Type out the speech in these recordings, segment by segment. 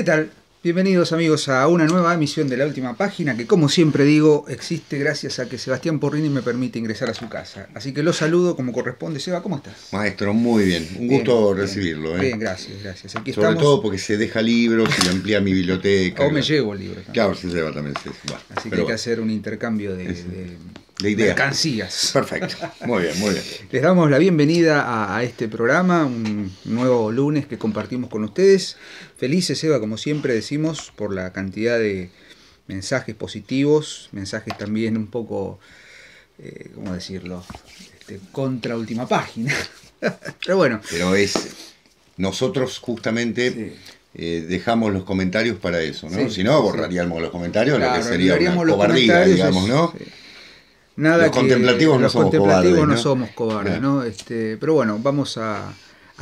¿Qué tal? Bienvenidos amigos a una nueva emisión de la última página que como siempre digo existe gracias a que Sebastián Porrini me permite ingresar a su casa. Así que lo saludo como corresponde. Seba, ¿cómo estás? Maestro, muy bien. Un gusto recibirlo. ¿eh? Bien, gracias, gracias. Aquí Sobre todo porque se deja libros y amplía mi biblioteca. o me llevo el libro. Claro, se lleva también. Así que hay que hacer un intercambio de de idea. Mercancías. Perfecto. Muy bien, muy bien. Les damos la bienvenida a, este programa, un nuevo lunes que compartimos con ustedes. Felices, Eva, como siempre decimos, por la cantidad de mensajes positivos, mensajes también un poco, eh, ¿cómo decirlo? Este, contra última página. Pero bueno. Pero es. Nosotros justamente. Eh, dejamos los comentarios para eso, ¿no? si no, borraríamos los comentarios, lo que sería una cobardía, digamos, ¿no? los contemplativos, no, somos contemplativos cobardes, no, somos eh. este, pero bueno, vamos a,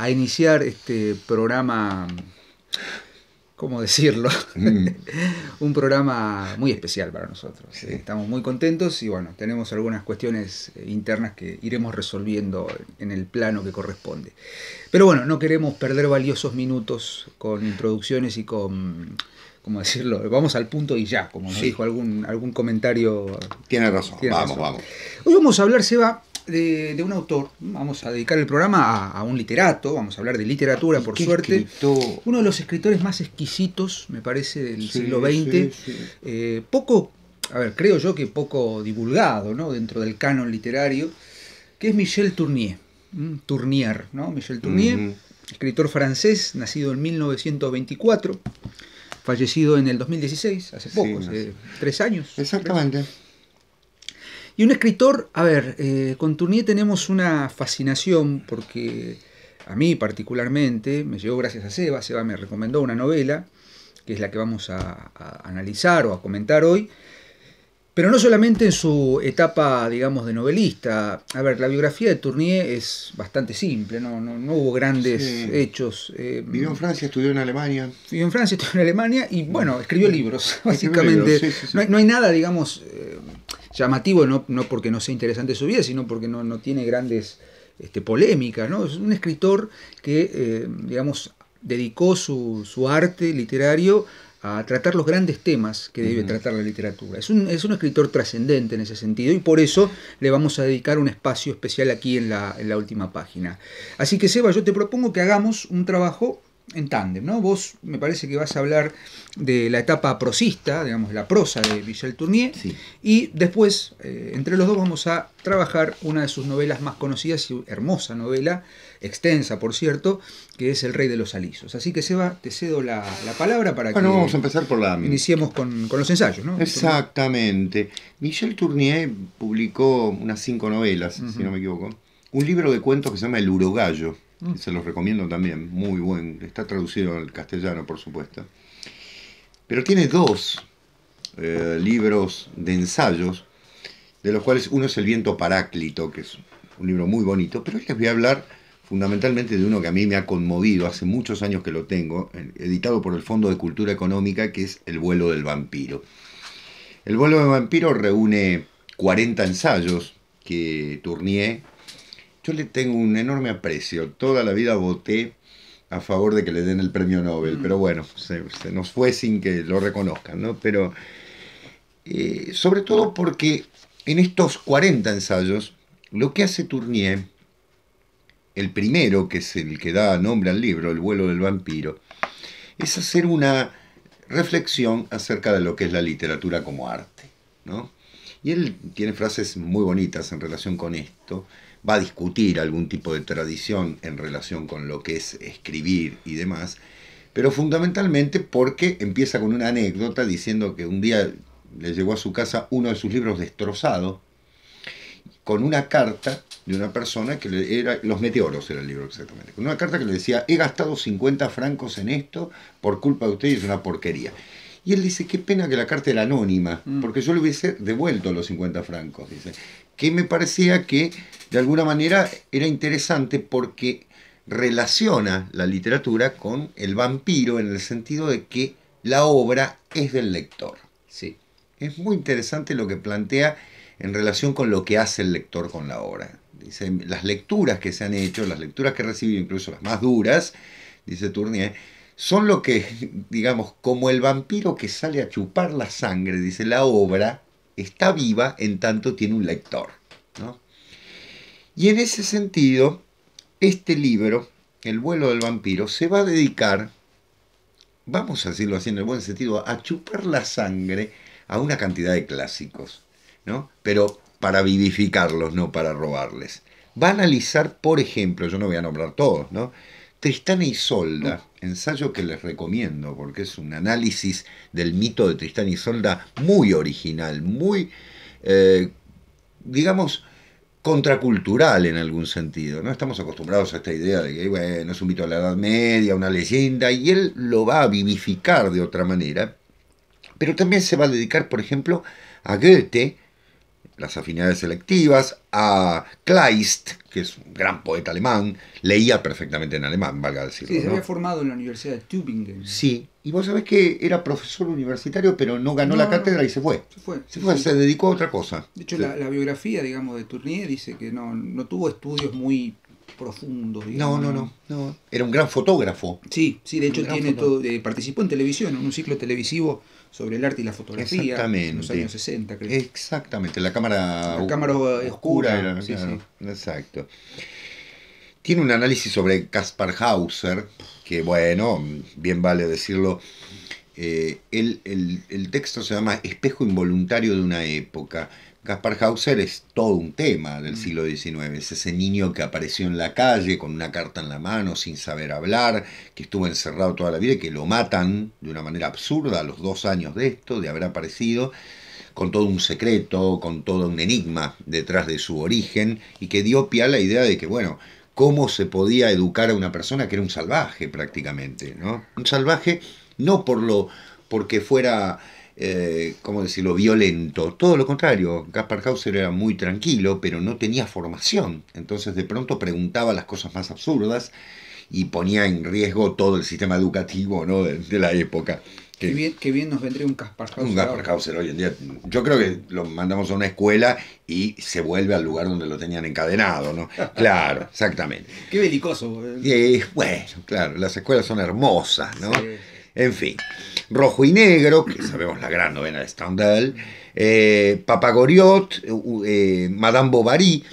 iniciar este programa, ¿cómo decirlo? Mm. Un programa muy especial para nosotros. Estamos muy contentos y bueno, tenemos algunas cuestiones eh, internas que iremos resolviendo en el plano que corresponde. Pero bueno, no queremos perder valiosos minutos con introducciones y con como decirlo, vamos al punto y ya, como nos dijo algún, algún comentario. Tiene razón, vamos, vamos. Hoy vamos a hablar, Seba, de, un autor, vamos a dedicar el programa a, un literato, vamos a hablar de literatura, por suerte. Uno de los escritores más exquisitos, me parece, del siglo XX, eh, poco, a ver, creo yo que poco divulgado, ¿no? Dentro del canon literario, que es Michel Tournier, Tournier, ¿no? Michel Tournier, escritor francés, nacido en 1924 fallecido en el 2016, hace poco, hace tres años. Exactamente. Y un escritor, a ver, eh, con Tournier tenemos una fascinación porque a mí particularmente me llegó gracias a Seba, Seba me recomendó una novela, que es la que vamos a analizar o a comentar hoy, pero no solamente en su etapa, digamos, de novelista. A ver, la biografía de Tournier es bastante simple, no, no, hubo grandes hechos. Eh, vivió en Francia, estudió en Alemania. Vivió en Francia, estudió en Alemania y, bueno, escribió libros, básicamente. no, hay, nada, digamos, eh, llamativo, no, no porque no sea interesante su vida, sino porque no, tiene grandes este, polémicas. ¿no? Es un escritor que, eh, digamos, dedicó su, su arte literario a tratar los grandes temas que debe tratar la literatura. Es un, es un escritor trascendente en ese sentido y por eso le vamos a dedicar un espacio especial aquí en la, en la última página. Así que Seba, yo te propongo que hagamos un trabajo en tándem, ¿no? Vos me parece que vas a hablar de la etapa prosista, digamos, la prosa de Michel Tournier, y después, eh, entre los dos, vamos a trabajar una de sus novelas más conocidas y hermosa novela, extensa, por cierto, que es El Rey de los Alisos. Así que, Seba, te cedo la, palabra para bueno, que vamos a empezar por la... iniciemos con, los ensayos, ¿no? Exactamente. Michel Tournier publicó unas cinco novelas, si no me equivoco, un libro de cuentos que se llama El Urogallo Mm. se los recomiendo también, muy buen, está traducido al castellano por supuesto. Pero tiene dos eh, libros de ensayos, de los cuales uno es El viento paráclito, que es un libro muy bonito, pero hoy les voy a hablar fundamentalmente de uno que a mí me ha conmovido, hace muchos años que lo tengo, editado por el Fondo de Cultura Económica, que es El vuelo del vampiro. El vuelo del vampiro reúne 40 ensayos que Tournier yo le tengo un enorme aprecio. Toda la vida voté a favor de que le den el premio Nobel, mm. pero bueno, se, nos fue sin que lo reconozcan, ¿no? Pero eh, sobre todo porque en estos 40 ensayos, lo que hace Tournier, el primero, que es el que da nombre al libro, El vuelo del vampiro, es hacer una reflexión acerca de lo que es la literatura como arte, Y él tiene frases muy bonitas en relación con esto, va a discutir algún tipo de tradición en relación con lo que es escribir y demás, pero fundamentalmente porque empieza con una anécdota diciendo que un día le llegó a su casa uno de sus libros destrozado con una carta de una persona que le era Los Meteoros era el libro exactamente, con una carta que le decía, he gastado 50 francos en esto por culpa de ustedes, es una porquería. Y él dice, qué pena que la carta era anónima, mm. porque yo le hubiese devuelto los 50 francos, dice que me parecía que de alguna manera era interesante porque relaciona la literatura con el vampiro en el sentido de que la obra es del lector. Sí. Es muy interesante lo que plantea en relación con lo que hace el lector con la obra. Dice, las lecturas que se han hecho, las lecturas que recibido, incluso las más duras, dice Tournier, son lo que, digamos, como el vampiro que sale a chupar la sangre, dice la obra, está viva en tanto tiene un lector. ¿no? Y en ese sentido, este libro, El vuelo del vampiro, se va a dedicar, vamos a decirlo así en el buen sentido, a chupar la sangre a una cantidad de clásicos, ¿no? pero para vivificarlos, no para robarles. Va a analizar, por ejemplo, yo no voy a nombrar todos, ¿no? Tristán y Solda, mm. ensayo que les recomiendo porque es un análisis del mito de Tristán y Solda muy original, muy, eh, digamos, contracultural en algún sentido. No estamos acostumbrados a esta idea de que, bueno, es un mito de la Edad Media, una leyenda, y él lo va a vivificar de otra manera. Pero también se va a dedicar, por ejemplo, a Goethe, las afinidades selectivas, a Kleist, que es un gran poeta alemán, leía perfectamente en alemán, valga decirlo. Sí, se había formado en la Universidad de Tübingen. Sí, y vos sabés que era profesor universitario, pero no ganó la cátedra y se fue. Se fue. Se, dedicó a otra cosa. De hecho, la, biografía, digamos, de Tournier dice que no, no tuvo estudios muy profundos. no, no, no, no, Era un gran fotógrafo. Sí, sí, de hecho tiene eh, participó en televisión, en un ciclo televisivo sobre el arte y la fotografía Exactamente. en los años 60, creo. Exactamente, la cámara, la cámara oscura. Exacto. Tiene un análisis sobre Kaspar Hauser, que bueno, bien vale decirlo. Eh, el, el, texto se llama Espejo involuntario de una época. Caspar Hauser es todo un tema del mm. siglo XIX, es ese niño que apareció en la calle con una carta en la mano, sin saber hablar, que estuvo encerrado toda la vida y que lo matan de una manera absurda a los dos años de esto, de haber aparecido, con todo un secreto, con todo un enigma detrás de su origen, y que dio pie a la idea de que, bueno, cómo se podía educar a una persona que era un salvaje prácticamente, ¿no? Un salvaje no por lo porque fuera eh, ¿cómo decirlo?, violento. Todo lo contrario, Gaspar Hauser era muy tranquilo, pero no tenía formación. Entonces de pronto preguntaba las cosas más absurdas y ponía en riesgo todo el sistema educativo ¿no? de, la época. qué, bien, bien nos vendría un Gaspar Hauser. Un Gaspar Hauser hoy en día. Yo creo que lo mandamos a una escuela y se vuelve al lugar donde lo tenían encadenado, ¿no? Claro, exactamente. Qué belicoso. Eh. y bueno, claro, las escuelas son hermosas, ¿no? En fin, Rojo y Negro, que sabemos la gran novela de Stendhal, eh, Papagoriot, eh, eh, Madame Bovary.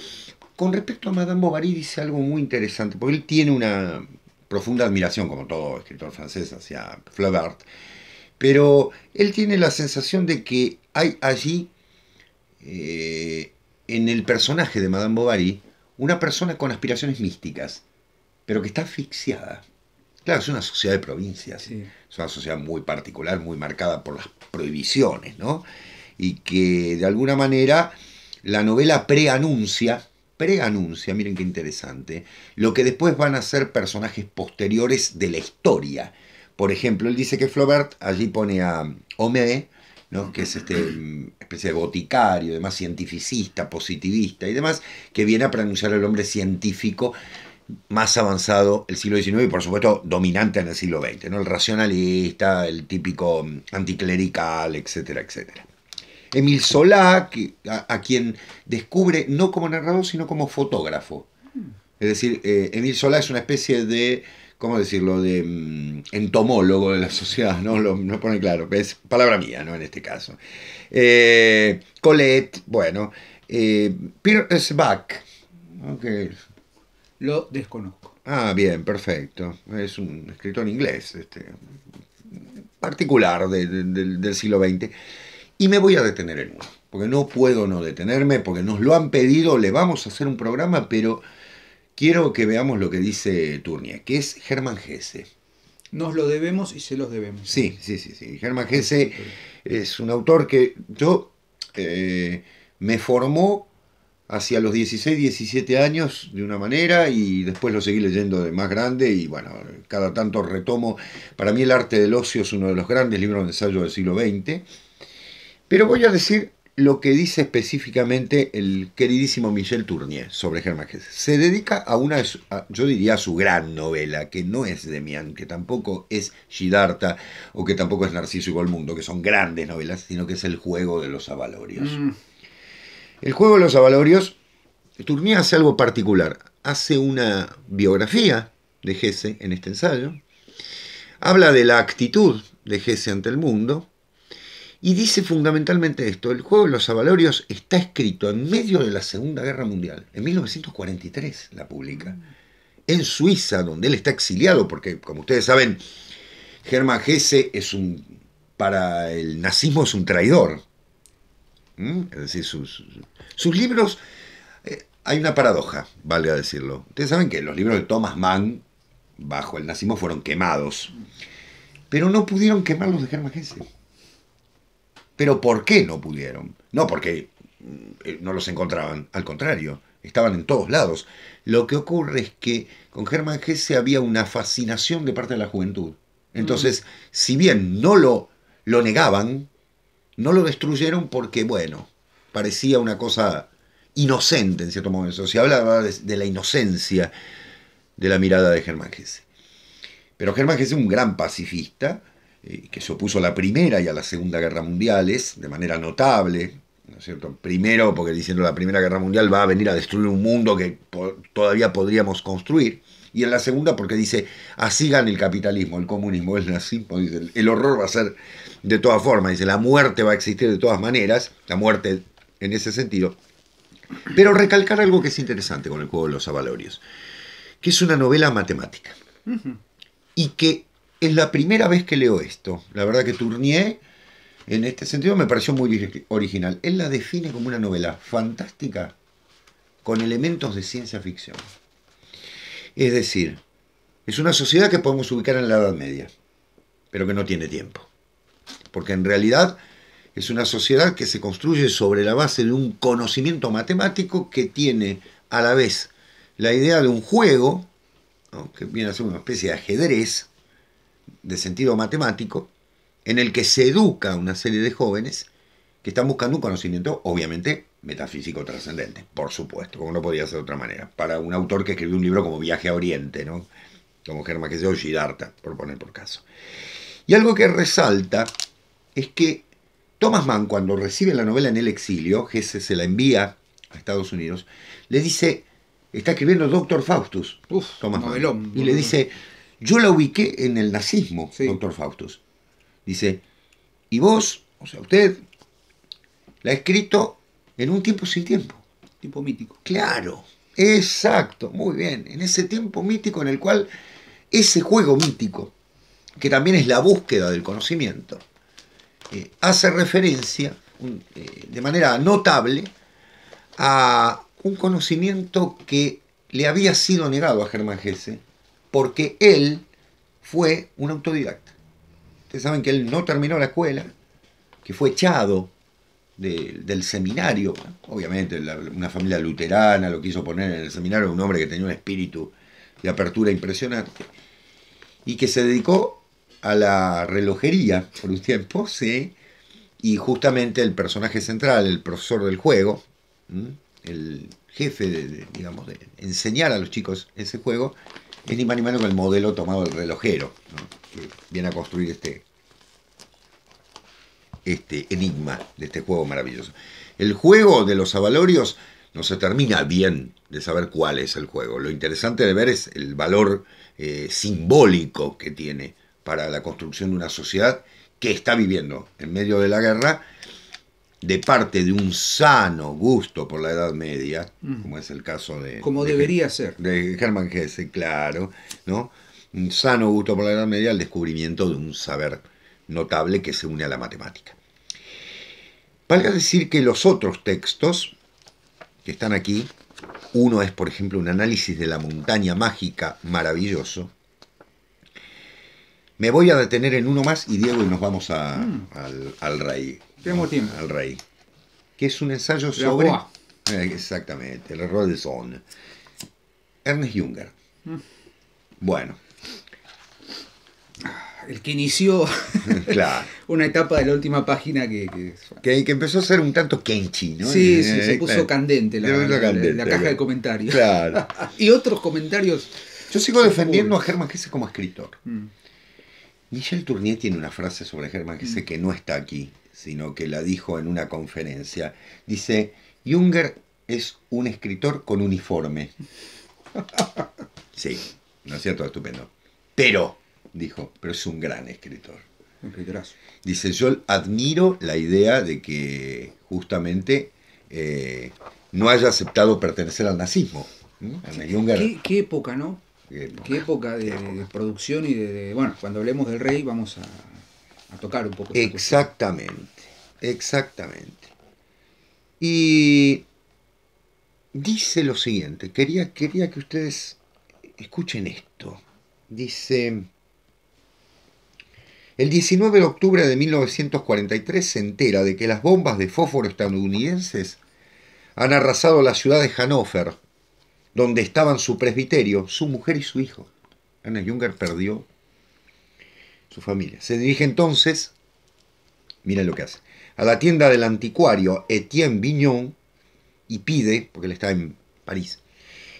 Con respecto a Madame Bovary dice algo muy interesante, porque él tiene una profunda admiración, como todo escritor francés, hacia Flaubert, pero él tiene la sensación de que hay allí, en el personaje de Madame Bovary, una persona con aspiraciones místicas, pero que está asfixiada. Claro, es una sociedad de provincias, es una sociedad muy particular, muy marcada por las prohibiciones, ¿no? Y que de alguna manera la novela preanuncia, preanuncia, miren qué interesante, lo que después van a ser personajes posteriores de la historia. Por ejemplo, él dice que Flaubert allí pone a Homé, ¿no? que es este mm, especie de boticario, además cientificista, positivista y demás, que viene a pronunciar al hombre científico más avanzado el siglo XIX y por supuesto dominante en el siglo XX, ¿no? el racionalista, el típico mm, anticlerical, etcétera, etcétera. Emil Solá, a, quien descubre no como narrador, sino como fotógrafo. Mm. Es decir, eh, Emil Solá es una especie de, ¿cómo decirlo?, de mm, entomólogo de la sociedad, ¿no? Lo, no pone claro, es palabra mía, ¿no? En este caso. Eh, Colette, bueno, eh, Pierre Peter lo desconozco. Ah, bien, perfecto. Es un escritor inglés, este, particular del siglo XX. Y me voy a detener en uno, porque no puedo no detenerme, porque nos lo han pedido, le vamos a hacer un programa, pero quiero que veamos lo que dice Turnia, que es Germán Gese. Nos lo debemos y se los debemos. Sí, sí, sí, sí. Germán Gese es un autor que yo eh, me formó hacia los 16, 17 años de una manera y después lo seguí leyendo de más grande y bueno, cada tanto retomo. Para mí el arte del ocio es uno de los grandes libros de ensayo del siglo XX, pero voy a decir lo que dice específicamente el queridísimo Michel Tournier sobre Germán Se dedica a una, yo diría, a su gran novela, que no es Demian, que tampoco es Siddhartha o que tampoco es Narciso y Mundo, que son grandes novelas, sino que es el juego de los avalorios. Mm. El juego de los Avalorios, Turné hace algo particular. Hace una biografía de Gese en este ensayo. Habla de la actitud de Gese ante el mundo. Y dice fundamentalmente esto, el juego de los Avalorios está escrito en medio de la Segunda Guerra Mundial, en 1943 la publica, en Suiza, donde él está exiliado, porque como ustedes saben, Germán Gese es un, para el nazismo es un traidor, ¿Mm? Es decir, sus, sus libros... Eh, hay una paradoja, vale a decirlo. Ustedes saben que los libros de Thomas Mann, bajo el nazismo, fueron quemados. Pero no pudieron quemarlos de Germán Hesse. ¿Pero por qué no pudieron? No porque eh, no los encontraban, al contrario, estaban en todos lados. Lo que ocurre es que con Germán Hesse había una fascinación de parte de la juventud. Entonces, mm. si bien no lo, lo negaban, no lo destruyeron porque, bueno, parecía una cosa inocente en cierto momento. Se hablaba de, la inocencia de la mirada de Germán Gese. Pero Germán es un gran pacifista, eh, que se opuso a la Primera y a la Segunda Guerra Mundiales de manera notable, ¿no es cierto? Primero, porque diciendo la Primera Guerra Mundial va a venir a destruir un mundo que todavía podríamos construir. Y en la segunda porque dice, así gana el capitalismo, el comunismo, el nazismo, pues, el horror va a ser de todas formas, dice, la muerte va a existir de todas maneras, la muerte en ese sentido. Pero recalcar algo que es interesante con el juego de los avalorios, que es una novela matemática. Y que es la primera vez que leo esto. La verdad que Tournier, en este sentido, me pareció muy original. Él la define como una novela fantástica con elementos de ciencia ficción. Es decir, es una sociedad que podemos ubicar en la Edad Media, pero que no tiene tiempo. Porque en realidad es una sociedad que se construye sobre la base de un conocimiento matemático que tiene a la vez la idea de un juego, que viene a ser una especie de ajedrez de sentido matemático, en el que se educa una serie de jóvenes que están buscando un conocimiento, obviamente, metafísico trascendente, por supuesto, como no podía ser de otra manera. Para un autor que escribió un libro como Viaje a Oriente, ¿no? como Germán que o Gidarta por poner por caso. Y algo que resalta es que Thomas Mann, cuando recibe la novela en el exilio, que se la envía a Estados Unidos, le dice, está escribiendo Doctor Faustus, Uf, Thomas Mann, y le dice, yo la ubiqué en el nazismo, Doctor Faustus. Dice, y vos, o sea, usted, la ha escrito en un tiempo sin tiempo. Tiempo mítico. Claro, exacto, muy bien. En ese tiempo mítico en el cual ese juego mítico, que también es la búsqueda del conocimiento, eh, hace referencia eh, de manera notable a un conocimiento que le había sido negado a Germán Gese, porque él fue un autodidacta. Ustedes saben que él no terminó la escuela, que fue echado del seminario. Obviamente, una familia luterana lo quiso poner en el seminario, un hombre que tenía un espíritu de apertura impresionante, y que se dedicó a la relojería por un tiempo, sí, y justamente el personaje central, el profesor del juego, el jefe de, digamos, de enseñar a los chicos ese juego, es ni más ni menos que el modelo tomado del relojero, que viene a construir este, este enigma de este juego maravilloso. El juego de los avalorios no se termina bien de saber cuál es el juego. Lo interesante de ver es el valor eh, simbólico que tiene para la construcción de una sociedad que está viviendo en medio de la guerra de parte de un sano gusto por la Edad Media, mm. como es el caso de... Como debería ser. De Hermann Hesse, claro, ¿no? Un sano gusto por la Edad Media, el descubrimiento de un saber notable que se une a la matemática. Valga decir que los otros textos que están aquí, uno es, por ejemplo, un análisis de la montaña mágica maravilloso. Me voy a detener en uno más y Diego y nos vamos mm. al, rey. Tenemos tiempo. Al rey. Que es un ensayo sobre... Eh, exactamente, el error de Son. Ernest Junger. Mm. Bueno, el que inició una etapa de la última página que que... empezó a ser un tanto kenchi, ¿no? Sí, eh, eh, eh, se puso candente, la, caja de comentarios. Claro. y otros comentarios. Yo sigo defendiendo a Germán Gese como escritor. Mm. Michel Tournier tiene una frase sobre Germán Gese mm. que no está aquí, sino que la dijo en una conferencia. Dice, Junger es un escritor con uniforme. sí, ¿no es cierto? Estupendo. Pero dijo, pero es un gran escritor. Un escritorazo. Dice, yo admiro la idea de que justamente eh, no haya aceptado pertenecer al nazismo. ¿Qué, época, no? Qué época, de, producción y de, Bueno, cuando hablemos del rey vamos a, tocar un poco. Exactamente, exactamente. Y dice lo siguiente, quería, quería que ustedes escuchen esto. Dice, el 19 de octubre de 1943 se entera de que las bombas de fósforo estadounidenses han arrasado la ciudad de Hannover, donde estaban su presbiterio, su mujer y su hijo. Ernest Junger perdió su familia. Se dirige entonces, mira lo que hace, a la tienda del anticuario Etienne Vignon y pide, porque él está en París,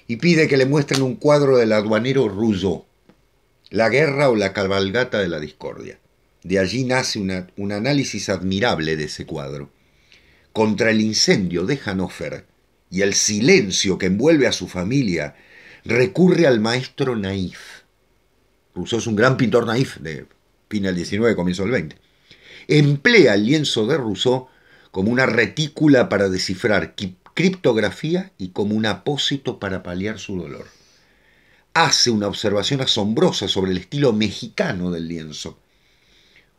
y pide que le muestren un cuadro del aduanero Rousseau, La guerra o la cabalgata de la discordia. De allí nace un análisis admirable de ese cuadro. Contra el incendio de Hannover y el silencio que envuelve a su familia, recurre al maestro naif. Rousseau es un gran pintor naif de fin del 19, comienzo del 20. Emplea el lienzo de Rousseau como una retícula para descifrar criptografía y como un apósito para paliar su dolor. Hace una observación asombrosa sobre el estilo mexicano del lienzo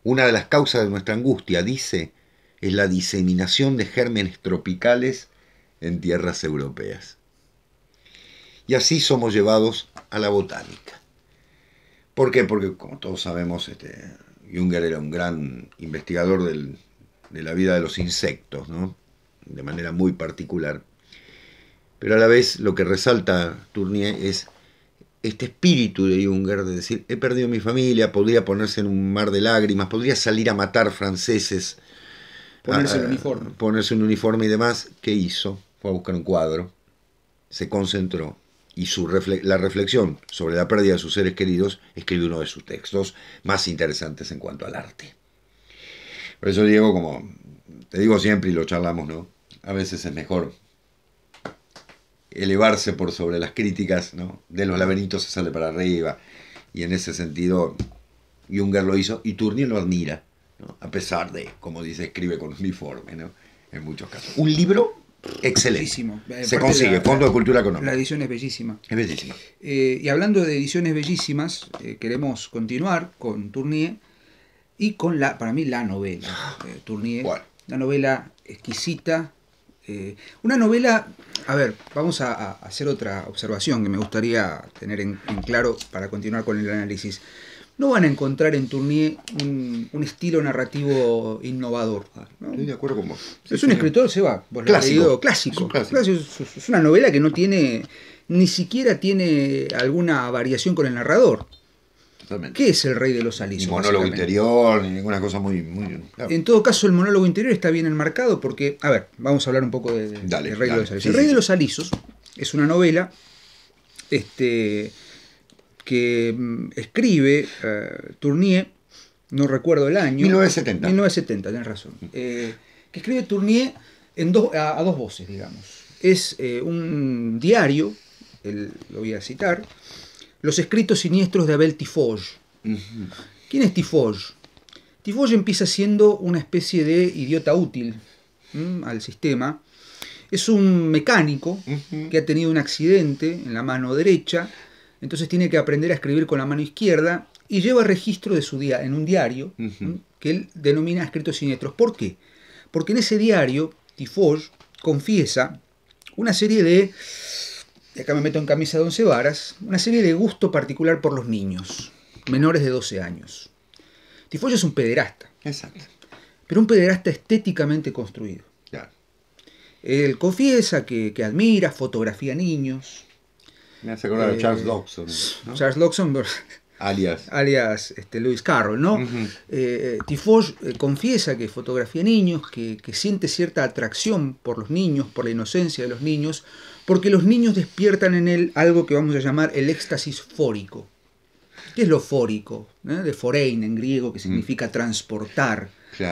una de las causas de nuestra angustia, dice, es la diseminación de gérmenes tropicales en tierras europeas. Y así somos llevados a la botánica. ¿Por qué? Porque, como todos sabemos, este, Junger era un gran investigador de la vida de los insectos, de manera muy particular. Pero a la vez lo que resalta Tournier es este espíritu de Junger de decir, he perdido mi familia, podría ponerse en un mar de lágrimas, podría salir a matar franceses. Ponerse un uniforme. Ponerse un uniforme y demás. ¿Qué hizo? Fue a buscar un cuadro, se concentró y su la reflexión sobre la pérdida de sus seres queridos escribió uno de sus textos más interesantes en cuanto al arte. Por eso digo, como te digo siempre y lo charlamos, ¿no? A veces es mejor elevarse por sobre las críticas, ¿no? De los laberintos se sale para arriba. Y en ese sentido, Junger lo hizo y Tournier lo admira, a pesar de, como dice, escribe con uniforme, ¿no? En muchos casos. Un libro excelente. Se consigue, Fondo de Cultura Económica. La edición es bellísima. Es bellísima. Eh, y hablando de ediciones bellísimas, eh, queremos continuar con Tournier y con la, para mí, la novela. Eh, Tournier. La novela exquisita, eh, una novela, a ver, vamos a, hacer otra observación que me gustaría tener en, claro para continuar con el análisis. No van a encontrar en Tournier un, estilo narrativo innovador. Estoy de acuerdo con vos. es un escritor, se va, clásico. clásico. es una novela que no tiene, ni siquiera tiene alguna variación con el narrador. ¿Qué es el rey de los alisos? Ni monólogo interior, ni ninguna cosa muy... muy En todo caso, el monólogo interior está bien enmarcado porque, a ver, vamos a hablar un poco de, del rey de los alisos. el rey de los alisos es una novela este, que mm, escribe eh, Tournier, no recuerdo el año. 1970. 1970, tenés razón. Mm. Eh, que escribe Tournier en dos, a, dos voces, digamos. Es eh, un diario, lo voy a citar, los escritos siniestros de Abel Tifoy. ¿Quién es Tifoy? Tifoy empieza siendo una especie de idiota útil al sistema. Es un mecánico que ha tenido un accidente en la mano derecha, entonces tiene que aprender a escribir con la mano izquierda y lleva registro de su día en un diario que él denomina escritos siniestros. ¿Por qué? Porque en ese diario Tifoy confiesa una serie de acá me meto en camisa de once varas, una serie de gusto particular por los niños, menores de 12 años. Tifoyo es un pederasta. Exacto. Pero un pederasta estéticamente construido. Claro. Él confiesa que, admira, fotografía niños. Me hace acordar eh, Charles Luxemburg. Charles alias, alias este, Lewis Carroll, ¿no? Uh confiesa que fotografía niños, que, que, siente cierta atracción por los niños, por la inocencia de los niños, porque los niños despiertan en él algo que vamos a llamar el éxtasis fórico. ¿Qué es lo fórico? ¿Eh? De forein en griego, que mm. significa transportar,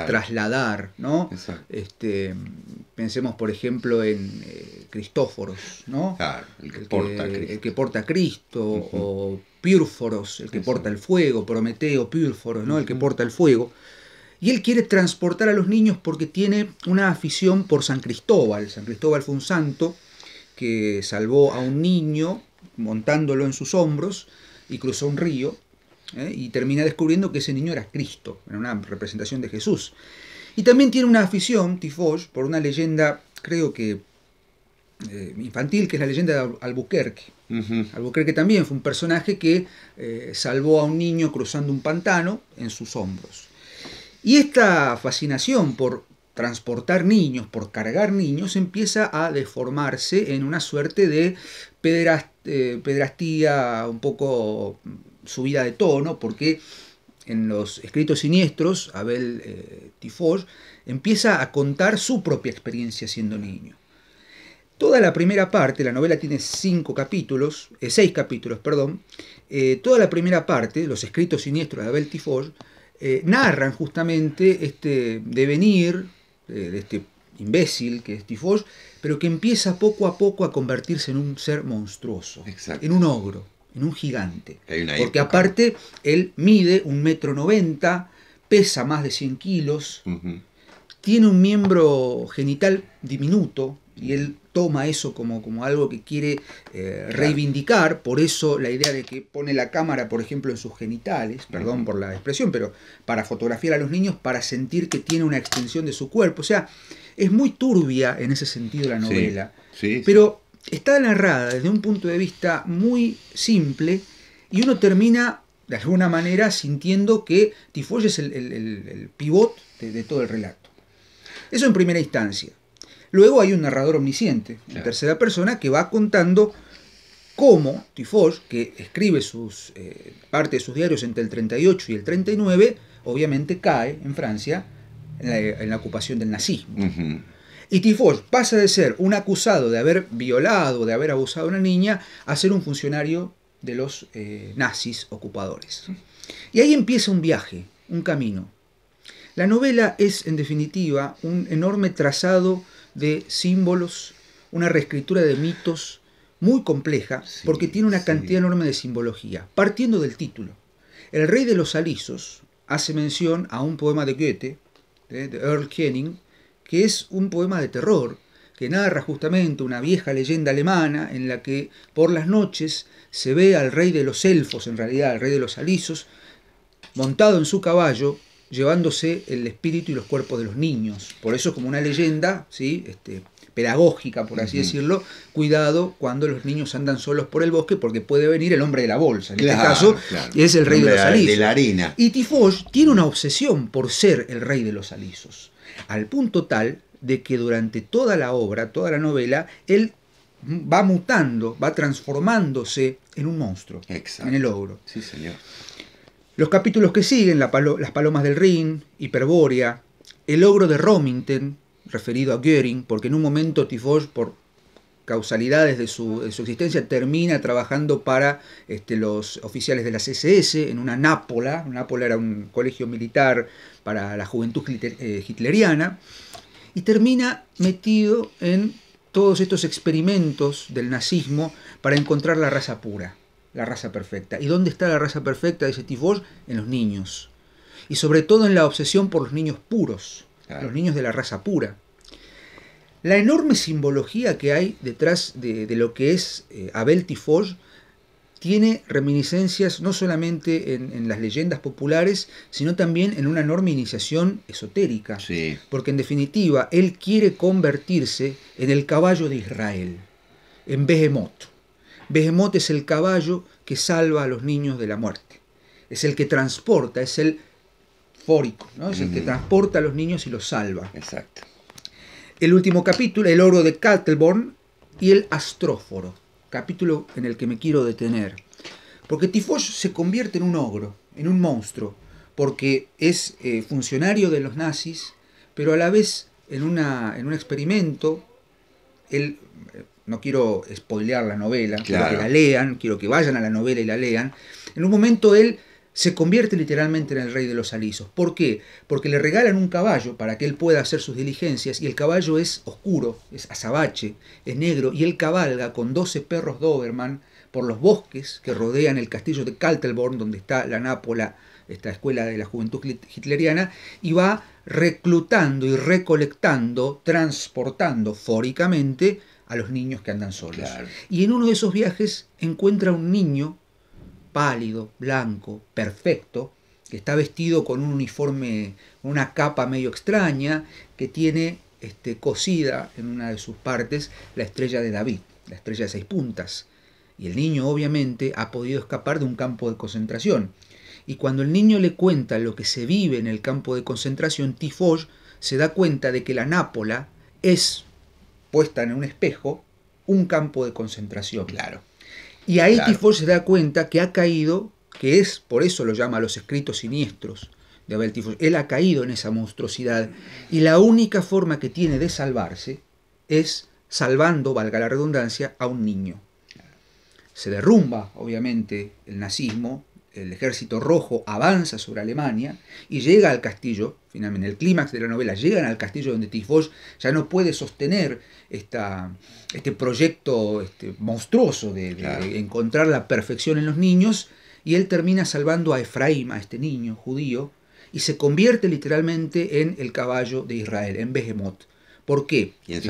trasladar, ¿no? Este, pensemos, por ejemplo, en eh, Cristóforos, ¿no? el que, porta Cristo. o Pírforos, el que porta el fuego, Prometeo, Pírforos, ¿no? El que porta el fuego. Y él quiere transportar a los niños porque tiene una afición por San Cristóbal. San Cristóbal fue un santo que salvó a un niño montándolo en sus hombros y cruzó un río ¿eh? y termina descubriendo que ese niño era Cristo, era una representación de Jesús. Y también tiene una afición, Tifosh, por una leyenda, creo que eh, infantil, que es la leyenda de Albuquerque. Albuquerque también fue un personaje que eh, salvó a un niño cruzando un pantano en sus hombros. Y esta fascinación por transportar niños, por cargar niños, empieza a deformarse en una suerte de pedrastía eh, un poco subida de tono, porque en los escritos siniestros, Abel eh, empieza a contar su propia experiencia siendo niño. Toda la primera parte, la novela tiene cinco capítulos, eh, seis capítulos, perdón, eh, toda la primera parte, los escritos siniestros de Abel Tifos, narran justamente este devenir de este imbécil que es Tifosh, pero que empieza poco a poco a convertirse en un ser monstruoso, en un ogro, en un gigante. Porque aparte él mide un metro noventa, pesa más de 100 kilos, tiene un miembro genital diminuto, y él toma eso como, como algo que quiere eh, reivindicar, por eso la idea de que pone la cámara, por ejemplo, en sus genitales, perdón por la expresión, pero para fotografiar a los niños, para sentir que tiene una extensión de su cuerpo. O sea, es muy turbia en ese sentido la novela, pero está narrada desde un punto de vista muy simple y uno termina de alguna manera sintiendo que Tifoy es el, pivot de todo el relato. Eso en primera instancia. Luego hay un narrador omnisciente, una en tercera persona, que va contando cómo Tifos, que escribe sus, eh, parte de sus diarios entre el 38 y el 39, obviamente cae en Francia en la, ocupación del nazismo. Y Tifos pasa de ser un acusado de haber violado, de haber abusado a una niña, a ser un funcionario de los eh, nazis ocupadores. Y ahí empieza un viaje, un camino. La novela es, en definitiva, un enorme trazado de símbolos, una reescritura de mitos muy compleja, porque tiene una cantidad enorme de simbología. Partiendo del título, El Rey de los Alisos hace mención a un poema de Goethe, de, Earl Kenning, que es un poema de terror, que narra justamente una vieja leyenda alemana en la que por las noches se ve al rey de los elfos, en realidad al rey de los alisos, montado en su caballo, llevándose el espíritu y los cuerpos de los niños. Por eso es como una leyenda, ¿sí? Este, pedagógica, por así decirlo, cuidado cuando los niños andan solos por el bosque porque puede venir el hombre de la bolsa. En este caso es el rey de los alisos. la Y Tifosh tiene una obsesión por ser el rey de los alisos, al punto tal de que durante toda la obra, toda la novela, él va mutando, va transformándose en un monstruo, en el ogro. Sí, señor. Los capítulos que siguen, Las Palomas del Rin, Hiperbórea, El Ogro de Romington, referido a Göring, porque en un momento Tifos por causalidades de su, existencia, termina trabajando para este, los oficiales de la CSS en una Nápola. Nápola era un colegio militar para la juventud eh, hitleriana. Y termina metido en todos estos experimentos del nazismo para encontrar la raza pura la raza perfecta. ¿Y dónde está la raza perfecta? Dice ese en los niños. Y sobre todo en la obsesión por los niños puros, los niños de la raza pura. La enorme simbología que hay detrás de, lo que es eh, Abel Tifoy tiene reminiscencias no solamente en, las leyendas populares, sino también en una enorme iniciación esotérica. Porque en definitiva, él quiere convertirse en el caballo de Israel, en Behemoth. Behemoth es el caballo que salva a los niños de la muerte. Es el que transporta, es el fórico, ¿no? es el que mm. transporta a los niños y los salva. Exacto. El último capítulo, el oro de Cattleborn y el astróforo, capítulo en el que me quiero detener. Porque Tifos se convierte en un ogro, en un monstruo, porque es eh, funcionario de los nazis, pero a la vez en, una, en un experimento, él no quiero spoilear la novela, quiero que la lean, quiero que vayan a la novela y la lean. En un momento él se convierte literalmente en el rey de los alisos. ¿Por qué? Porque le regalan un caballo para que él pueda hacer sus diligencias y el caballo es oscuro, es azabache, es negro y él cabalga con 12 perros Doberman por los bosques que rodean el castillo de Kaltelborn, donde está la Nápola, esta escuela de la juventud hitleriana, y va reclutando y recolectando, transportando fóricamente a los niños que andan solos. Y en uno de esos viajes encuentra un niño pálido, blanco, perfecto, que está vestido con un uniforme, una capa medio extraña, que tiene este, cosida en una de sus partes la estrella de David, la estrella de seis puntas. Y el niño obviamente ha podido escapar de un campo de concentración. Y cuando el niño le cuenta lo que se vive en el campo de concentración, Tifoy se da cuenta de que la Nápola es puesta en un espejo, un campo de concentración. Claro. Y ahí se da cuenta que ha caído, que es, por eso lo llama los escritos siniestros de Abel Tifón, él ha caído en esa monstruosidad y la única forma que tiene de salvarse es salvando, valga la redundancia, a un niño. Se derrumba, obviamente, el nazismo, el ejército rojo avanza sobre Alemania y llega al castillo, finalmente, en el clímax de la novela, llegan al castillo donde Tifos ya no puede sostener este proyecto este, monstruoso de, encontrar la perfección en los niños, y él termina salvando a Efraim, a este niño judío, y se convierte literalmente en el caballo de Israel, en Behemoth. ¿Por qué? en,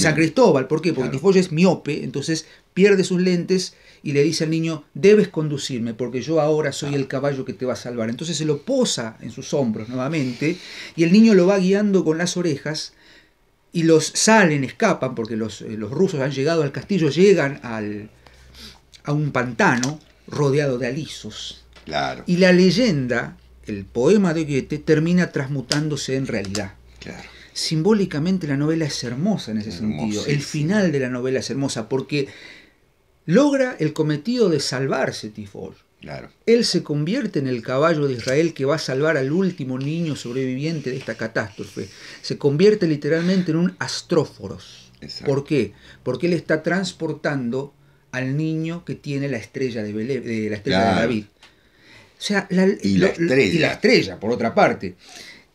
San Cristóbal, ¿Por qué? Porque es miope, entonces pierde sus lentes y le dice al niño, debes conducirme porque yo ahora soy el caballo que te va a salvar. Entonces se lo posa en sus hombros nuevamente y el niño lo va guiando con las orejas y los salen, escapan porque los, eh, los rusos han llegado al castillo, llegan al, a un pantano rodeado de alisos. Claro. Y la leyenda, el poema de Goethe, termina transmutándose en realidad. Claro simbólicamente la novela es hermosa en ese sentido. El final de la novela es hermosa porque logra el cometido de salvarse Tifol. Claro. Él se convierte en el caballo de Israel que va a salvar al último niño sobreviviente de esta catástrofe. Se convierte literalmente en un astróforos. ¿Por qué? Porque él está transportando al niño que tiene la estrella de, eh, la estrella de David. y, la estrella. y la estrella, por otra parte.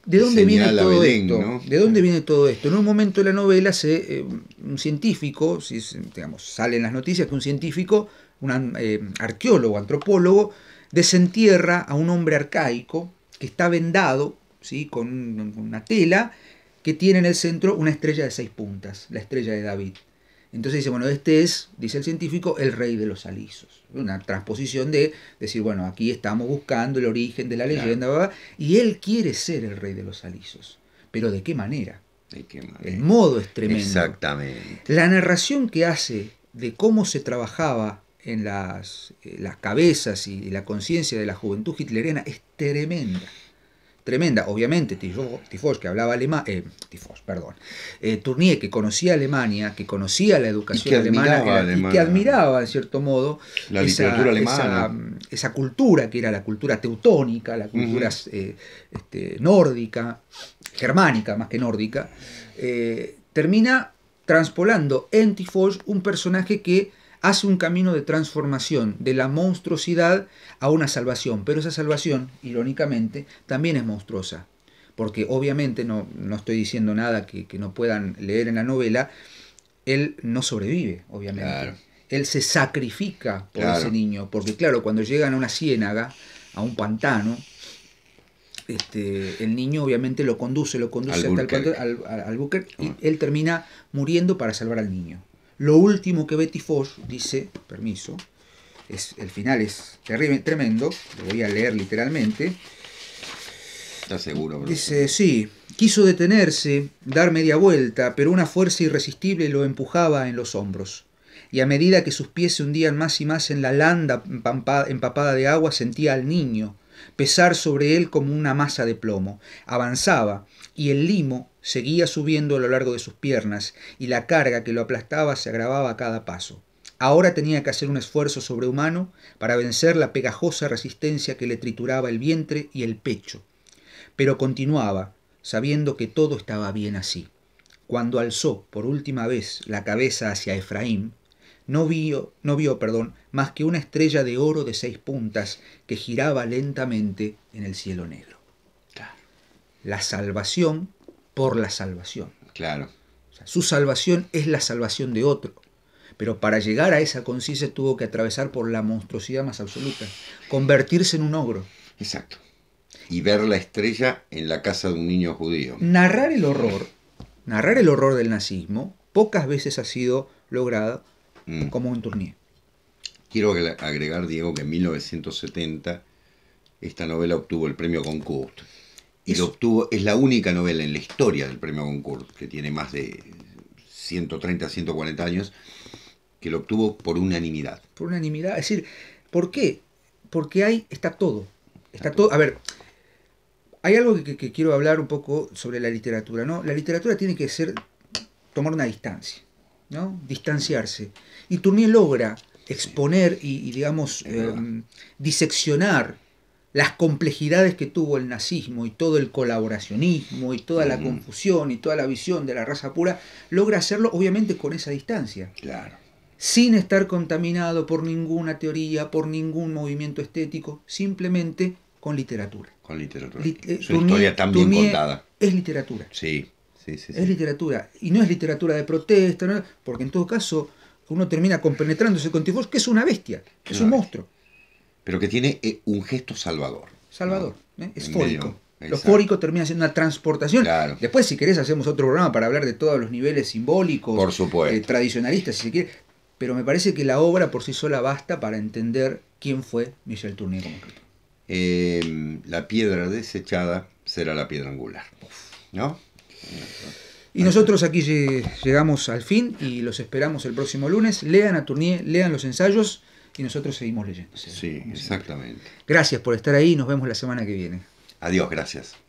¿De dónde viene todo esto? ¿De dónde viene todo esto? En un momento de la novela, eh, un científico, si, digamos, salen las noticias que un científico, un eh, arqueólogo, antropólogo, desentierra a un hombre arcaico que está vendado ¿sí? con una tela que tiene en el centro una estrella de seis puntas, la estrella de David. Entonces dice, bueno, este es, dice el científico, el rey de los alisos. Una transposición de decir, bueno, aquí estamos buscando el origen de la leyenda, y él quiere ser el rey de los alisos. Pero ¿de qué manera? ¿De qué manera? El modo es tremendo. Exactamente. La narración que hace de cómo se trabajaba en las, eh, las cabezas y la conciencia de la juventud hitleriana es tremenda tremenda. Obviamente, Tifos, que hablaba alemán, eh, Tifos, perdón, eh, Tournier, que conocía Alemania, que conocía la educación alemana, y que admiraba, en cierto modo, esa, cultura que era la cultura teutónica, la cultura eh, este, nórdica, germánica más que nórdica, termina transpolando en Tifos un personaje que hace un camino de transformación de la monstruosidad a una salvación, pero esa salvación, irónicamente, también es monstruosa, porque obviamente no, no estoy diciendo nada que, no puedan leer en la novela, él no sobrevive, obviamente. Él se sacrifica por ese niño, porque claro, cuando llegan a una ciénaga, a un pantano, este, el niño obviamente lo conduce, lo conduce al hasta el y ah. él termina muriendo para salvar al niño. Lo último que Betty Foch dice, permiso, es, el final es terrible, tremendo, lo voy a leer literalmente. Está seguro? Dice, sí, quiso detenerse, dar media vuelta, pero una fuerza irresistible lo empujaba en los hombros. Y a medida que sus pies se hundían más y más en la landa empapada de agua, sentía al niño, pesar sobre él como una masa de plomo. Avanzaba, y el limo seguía subiendo a lo largo de sus piernas, y la carga que lo aplastaba se agravaba a cada paso. Ahora tenía que hacer un esfuerzo sobrehumano para vencer la pegajosa resistencia que le trituraba el vientre y el pecho. Pero continuaba, sabiendo que todo estaba bien así. Cuando alzó por última vez la cabeza hacia Efraín, no vio, no vio perdón, más que una estrella de oro de seis puntas que giraba lentamente en el cielo negro. La salvación por la salvación. Claro. su salvación es la salvación de otro. Pero para llegar a esa conciencia tuvo que atravesar por la monstruosidad más absoluta, convertirse en un ogro. Exacto. Y ver la estrella en la casa de un niño judío. Narrar el horror, narrar el horror del nazismo, pocas veces ha sido logrado Mm. como un Tournier. Quiero agregar, Diego, que en 1970 esta novela obtuvo el premio Goncourt. Y lo obtuvo, es la única novela en la historia del premio Goncourt, que tiene más de 130, 140 años, que lo obtuvo por unanimidad. Por unanimidad, es decir, ¿por qué? Porque ahí está todo. Está, A ver, hay algo que, que, quiero hablar un poco sobre la literatura, ¿no? La literatura tiene que ser, tomar una distancia distanciarse. Y Tournier logra exponer y, digamos, em, diseccionar las complejidades que tuvo el nazismo y todo el colaboracionismo y toda la confusión y toda la visión de la raza pura, logra hacerlo obviamente con esa distancia. Claro. Sin estar contaminado por ninguna teoría, por ningún movimiento estético, simplemente con literatura. Con literatura. Eh, Su historia también contada. Es literatura. Sí es literatura. Y no es literatura de protesta, porque en todo caso uno termina compenetrándose con Tifón, que es una bestia, es un monstruo. Pero que tiene eh, un gesto salvador. Salvador, ¿eh? es fórico. Lo fórico termina siendo una transportación. Después, si querés, hacemos otro programa para hablar de todos los niveles simbólicos, eh, tradicionalistas, si se quiere. Pero me parece que la obra por sí sola basta para entender quién fue Michel Tournier como em, la piedra desechada será la piedra angular. ¿No? Y nosotros aquí llegamos al fin y los esperamos el próximo lunes. Lean a Tournier, lean los ensayos y nosotros seguimos leyendo. Sí, exactamente. Gracias por estar ahí y nos vemos la semana que viene. Adiós, gracias.